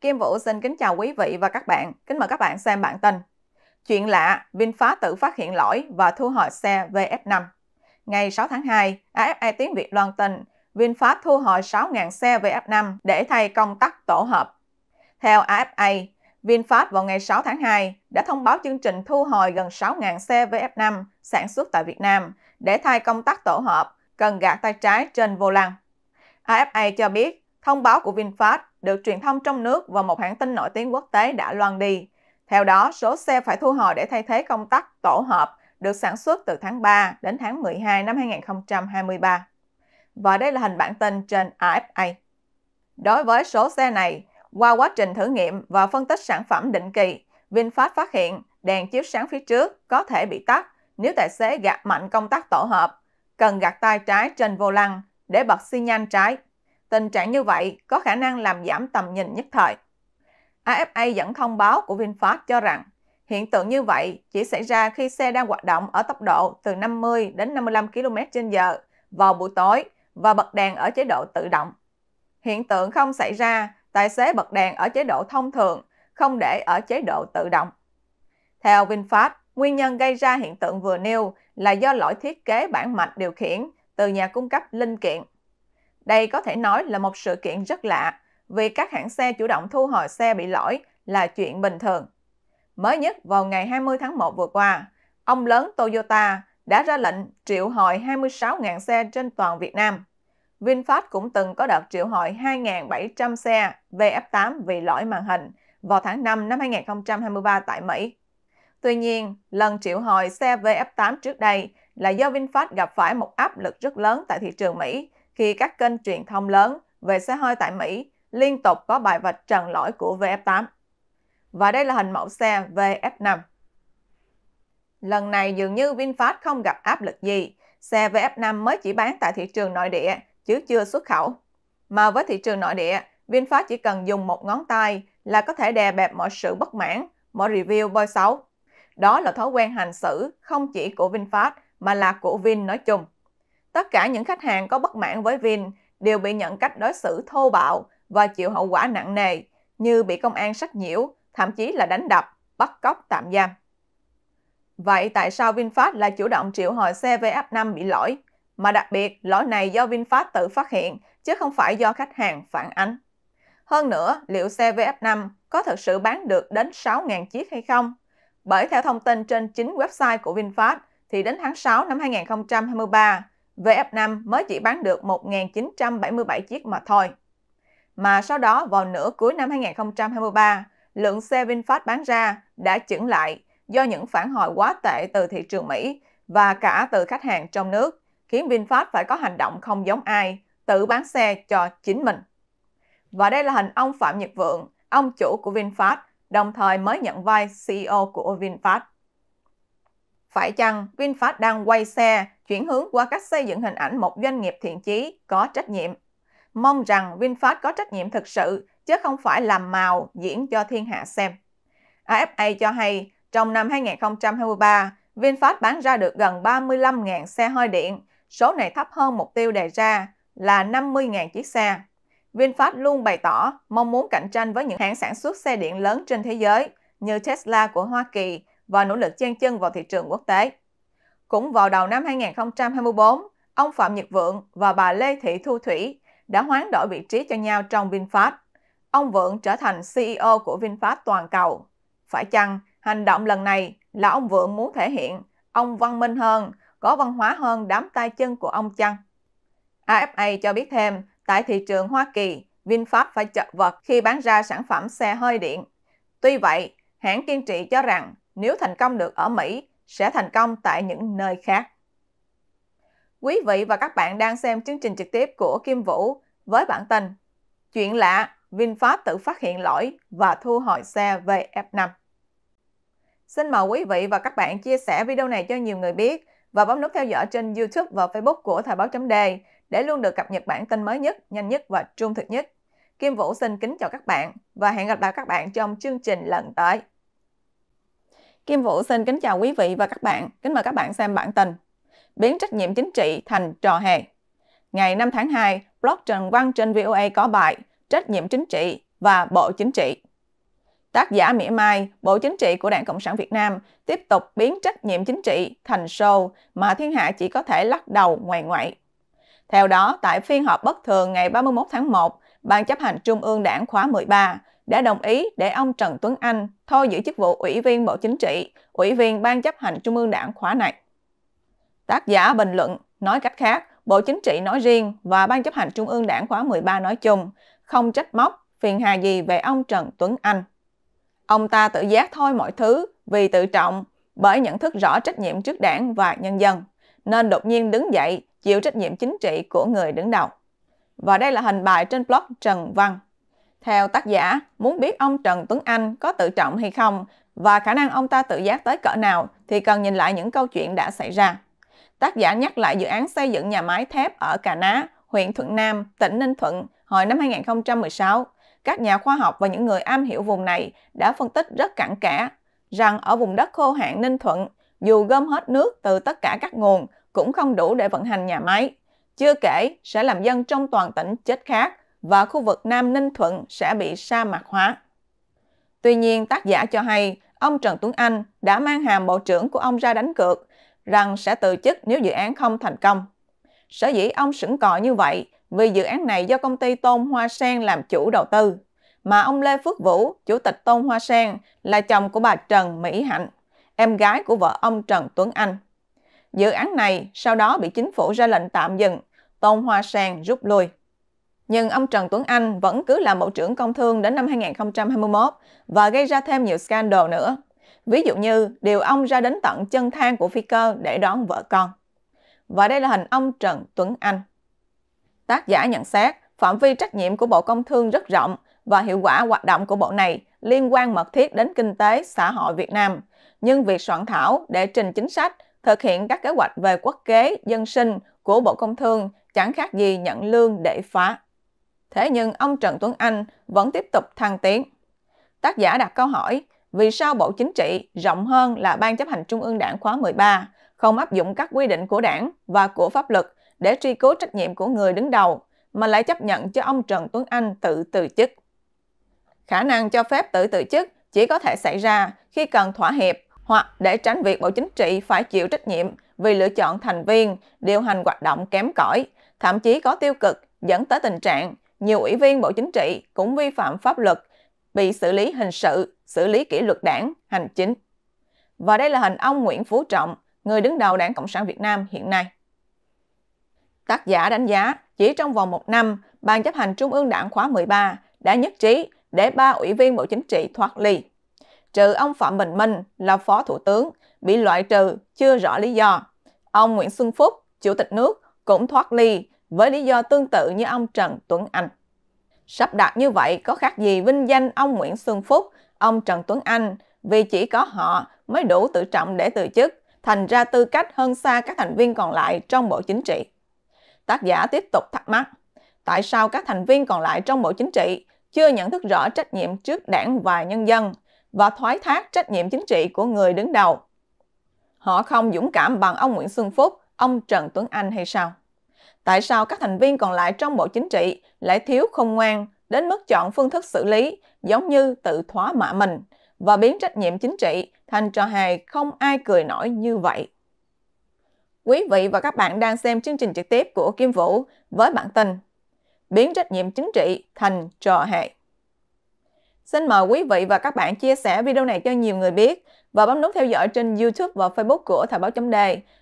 Kim Vũ xin kính chào quý vị và các bạn. Kính mời các bạn xem bản tin. Chuyện lạ, VinFast tự phát hiện lỗi và thu hồi xe VF5. Ngày 6 tháng 2, AFA Tiếng Việt loan tin VinFast thu hồi 6.000 xe VF5 để thay công tắc tổ hợp. Theo AFA, VinFast vào ngày 6 tháng 2 đã thông báo chương trình thu hồi gần 6.000 xe VF5 sản xuất tại Việt Nam để thay công tắc tổ hợp cần gạt tay trái trên vô lăng. AFA cho biết Thông báo của VinFast được truyền thông trong nước và một hãng tin nổi tiếng quốc tế đã loan đi. Theo đó, số xe phải thu hồi để thay thế công tắc tổ hợp được sản xuất từ tháng 3 đến tháng 12 năm 2023. Và đây là hình bản tin trên AFA. Đối với số xe này, qua quá trình thử nghiệm và phân tích sản phẩm định kỳ, VinFast phát hiện đèn chiếu sáng phía trước có thể bị tắt nếu tài xế gạt mạnh công tắc tổ hợp, cần gạt tay trái trên vô lăng để bật xi nhan trái Tình trạng như vậy có khả năng làm giảm tầm nhìn nhất thời. AFA dẫn thông báo của VinFast cho rằng hiện tượng như vậy chỉ xảy ra khi xe đang hoạt động ở tốc độ từ 50 đến 55 km h vào buổi tối và bật đèn ở chế độ tự động. Hiện tượng không xảy ra, tài xế bật đèn ở chế độ thông thường, không để ở chế độ tự động. Theo VinFast, nguyên nhân gây ra hiện tượng vừa nêu là do lỗi thiết kế bản mạch điều khiển từ nhà cung cấp linh kiện đây có thể nói là một sự kiện rất lạ, vì các hãng xe chủ động thu hồi xe bị lỗi là chuyện bình thường. Mới nhất vào ngày 20 tháng 1 vừa qua, ông lớn Toyota đã ra lệnh triệu hồi 26.000 xe trên toàn Việt Nam. VinFast cũng từng có đợt triệu hồi 2.700 xe VF8 vì lỗi màn hình vào tháng 5 năm 2023 tại Mỹ. Tuy nhiên, lần triệu hồi xe VF8 trước đây là do VinFast gặp phải một áp lực rất lớn tại thị trường Mỹ khi các kênh truyền thông lớn về xe hơi tại Mỹ liên tục có bài vạch trần lỗi của VF8. Và đây là hình mẫu xe VF5. Lần này dường như VinFast không gặp áp lực gì, xe VF5 mới chỉ bán tại thị trường nội địa chứ chưa xuất khẩu. Mà với thị trường nội địa, VinFast chỉ cần dùng một ngón tay là có thể đè bẹp mọi sự bất mãn, mọi review bôi xấu. Đó là thói quen hành xử không chỉ của VinFast mà là của Vin nói chung. Tất cả những khách hàng có bất mãn với Vin đều bị nhận cách đối xử thô bạo và chịu hậu quả nặng nề như bị công an sách nhiễu, thậm chí là đánh đập, bắt cóc tạm giam. Vậy tại sao VinFast lại chủ động triệu hồi xe VF5 bị lỗi? Mà đặc biệt, lỗi này do VinFast tự phát hiện, chứ không phải do khách hàng phản ánh. Hơn nữa, liệu xe VF5 có thực sự bán được đến 6.000 chiếc hay không? Bởi theo thông tin trên chính website của VinFast, thì đến tháng 6 năm 2023, VF5 mới chỉ bán được 1.977 chiếc mà thôi. Mà sau đó vào nửa cuối năm 2023, lượng xe VinFast bán ra đã chững lại do những phản hồi quá tệ từ thị trường Mỹ và cả từ khách hàng trong nước, khiến VinFast phải có hành động không giống ai, tự bán xe cho chính mình. Và đây là hình ông Phạm Nhật Vượng, ông chủ của VinFast, đồng thời mới nhận vai CEO của VinFast. Phải chăng VinFast đang quay xe chuyển hướng qua cách xây dựng hình ảnh một doanh nghiệp thiện chí, có trách nhiệm. Mong rằng VinFast có trách nhiệm thực sự, chứ không phải làm màu diễn cho thiên hạ xem. AFA cho hay, trong năm 2023, VinFast bán ra được gần 35.000 xe hơi điện, số này thấp hơn mục tiêu đề ra là 50.000 chiếc xe. VinFast luôn bày tỏ mong muốn cạnh tranh với những hãng sản xuất xe điện lớn trên thế giới như Tesla của Hoa Kỳ và nỗ lực chen chân vào thị trường quốc tế. Cũng vào đầu năm 2024, ông Phạm Nhật Vượng và bà Lê Thị Thu Thủy đã hoán đổi vị trí cho nhau trong VinFast. Ông Vượng trở thành CEO của VinFast toàn cầu. Phải chăng hành động lần này là ông Vượng muốn thể hiện ông văn minh hơn, có văn hóa hơn đám tay chân của ông chăng? AFA cho biết thêm, tại thị trường Hoa Kỳ, VinFast phải chật vật khi bán ra sản phẩm xe hơi điện. Tuy vậy, hãng kiên trì cho rằng nếu thành công được ở Mỹ sẽ thành công tại những nơi khác. Quý vị và các bạn đang xem chương trình trực tiếp của Kim Vũ với bản tin Chuyện lạ VinFast tự phát hiện lỗi và thu hồi xe VF5. Xin mời quý vị và các bạn chia sẻ video này cho nhiều người biết và bấm nút theo dõi trên YouTube và Facebook của Thời báo chấm đề để luôn được cập nhật bản tin mới nhất, nhanh nhất và trung thực nhất. Kim Vũ xin kính chào các bạn và hẹn gặp lại các bạn trong chương trình lần tới. Kim Vũ xin kính chào quý vị và các bạn. Kính mời các bạn xem bản tin. Biến trách nhiệm chính trị thành trò hề. Ngày 5 tháng 2, blog Trần Văn trên VOA có bài Trách nhiệm chính trị và Bộ Chính trị. Tác giả Mỹ mai, Bộ Chính trị của Đảng Cộng sản Việt Nam tiếp tục biến trách nhiệm chính trị thành show mà thiên hạ chỉ có thể lắc đầu ngoài ngoại. Theo đó, tại phiên họp bất thường ngày 31 tháng 1, Ban chấp hành Trung ương Đảng khóa 13 đã đồng ý để ông Trần Tuấn Anh thôi giữ chức vụ Ủy viên Bộ Chính trị, Ủy viên Ban chấp hành Trung ương Đảng khóa này. Tác giả bình luận, nói cách khác, Bộ Chính trị nói riêng và Ban chấp hành Trung ương Đảng khóa 13 nói chung, không trách móc, phiền hà gì về ông Trần Tuấn Anh. Ông ta tự giác thôi mọi thứ vì tự trọng, bởi nhận thức rõ trách nhiệm trước đảng và nhân dân, nên đột nhiên đứng dậy chịu trách nhiệm chính trị của người đứng đầu. Và đây là hình bài trên blog Trần Văn. Theo tác giả, muốn biết ông Trần Tuấn Anh có tự trọng hay không và khả năng ông ta tự giác tới cỡ nào thì cần nhìn lại những câu chuyện đã xảy ra. Tác giả nhắc lại dự án xây dựng nhà máy thép ở Cà Ná, huyện Thuận Nam, tỉnh Ninh Thuận hồi năm 2016. Các nhà khoa học và những người am hiểu vùng này đã phân tích rất cặn kẽ rằng ở vùng đất khô hạn Ninh Thuận, dù gom hết nước từ tất cả các nguồn cũng không đủ để vận hành nhà máy. Chưa kể sẽ làm dân trong toàn tỉnh chết khác và khu vực Nam Ninh Thuận sẽ bị sa mạc hóa. Tuy nhiên, tác giả cho hay ông Trần Tuấn Anh đã mang hàm bộ trưởng của ông ra đánh cược rằng sẽ từ chức nếu dự án không thành công. Sở dĩ ông sững cò như vậy vì dự án này do công ty Tôn Hoa Sen làm chủ đầu tư, mà ông Lê Phước Vũ, chủ tịch Tôn Hoa Sen, là chồng của bà Trần Mỹ Hạnh, em gái của vợ ông Trần Tuấn Anh. Dự án này sau đó bị chính phủ ra lệnh tạm dừng, Tôn Hoa Sen rút lui nhưng ông Trần Tuấn Anh vẫn cứ làm Bộ trưởng Công Thương đến năm 2021 và gây ra thêm nhiều scandal nữa. Ví dụ như điều ông ra đến tận chân thang của phi cơ để đón vợ con. Và đây là hình ông Trần Tuấn Anh. Tác giả nhận xét phạm vi trách nhiệm của Bộ Công Thương rất rộng và hiệu quả hoạt động của bộ này liên quan mật thiết đến kinh tế, xã hội Việt Nam. Nhưng việc soạn thảo để trình chính sách, thực hiện các kế hoạch về quốc kế, dân sinh của Bộ Công Thương chẳng khác gì nhận lương để phá. Thế nhưng ông Trần Tuấn Anh vẫn tiếp tục thăng tiến. Tác giả đặt câu hỏi, vì sao Bộ Chính trị rộng hơn là Ban chấp hành Trung ương Đảng khóa 13 không áp dụng các quy định của đảng và của pháp luật để truy cứu trách nhiệm của người đứng đầu mà lại chấp nhận cho ông Trần Tuấn Anh tự từ chức. Khả năng cho phép tự từ chức chỉ có thể xảy ra khi cần thỏa hiệp hoặc để tránh việc Bộ Chính trị phải chịu trách nhiệm vì lựa chọn thành viên, điều hành hoạt động kém cỏi, thậm chí có tiêu cực dẫn tới tình trạng nhiều ủy viên Bộ Chính trị cũng vi phạm pháp luật, bị xử lý hình sự, xử lý kỷ luật đảng, hành chính. Và đây là hình ông Nguyễn Phú Trọng, người đứng đầu Đảng Cộng sản Việt Nam hiện nay. Tác giả đánh giá, chỉ trong vòng một năm, Ban chấp hành Trung ương Đảng khóa 13 đã nhất trí để ba ủy viên Bộ Chính trị thoát ly. Trừ ông Phạm Bình Minh là Phó Thủ tướng, bị loại trừ chưa rõ lý do. Ông Nguyễn Xuân Phúc, Chủ tịch nước, cũng thoát ly với lý do tương tự như ông Trần Tuấn Anh. Sắp đặt như vậy có khác gì vinh danh ông Nguyễn Xuân Phúc, ông Trần Tuấn Anh vì chỉ có họ mới đủ tự trọng để từ chức, thành ra tư cách hơn xa các thành viên còn lại trong Bộ Chính trị. Tác giả tiếp tục thắc mắc, tại sao các thành viên còn lại trong Bộ Chính trị chưa nhận thức rõ trách nhiệm trước đảng và nhân dân và thoái thác trách nhiệm chính trị của người đứng đầu? Họ không dũng cảm bằng ông Nguyễn Xuân Phúc, ông Trần Tuấn Anh hay sao? tại sao các thành viên còn lại trong Bộ Chính trị lại thiếu khôn ngoan đến mức chọn phương thức xử lý giống như tự thóa mạ mình và biến trách nhiệm chính trị thành trò hề không ai cười nổi như vậy. Quý vị và các bạn đang xem chương trình trực tiếp của Kim Vũ với bản tin Biến trách nhiệm chính trị thành trò hề. Xin mời quý vị và các bạn chia sẻ video này cho nhiều người biết và bấm nút theo dõi trên YouTube và Facebook của Thời báo chấm đề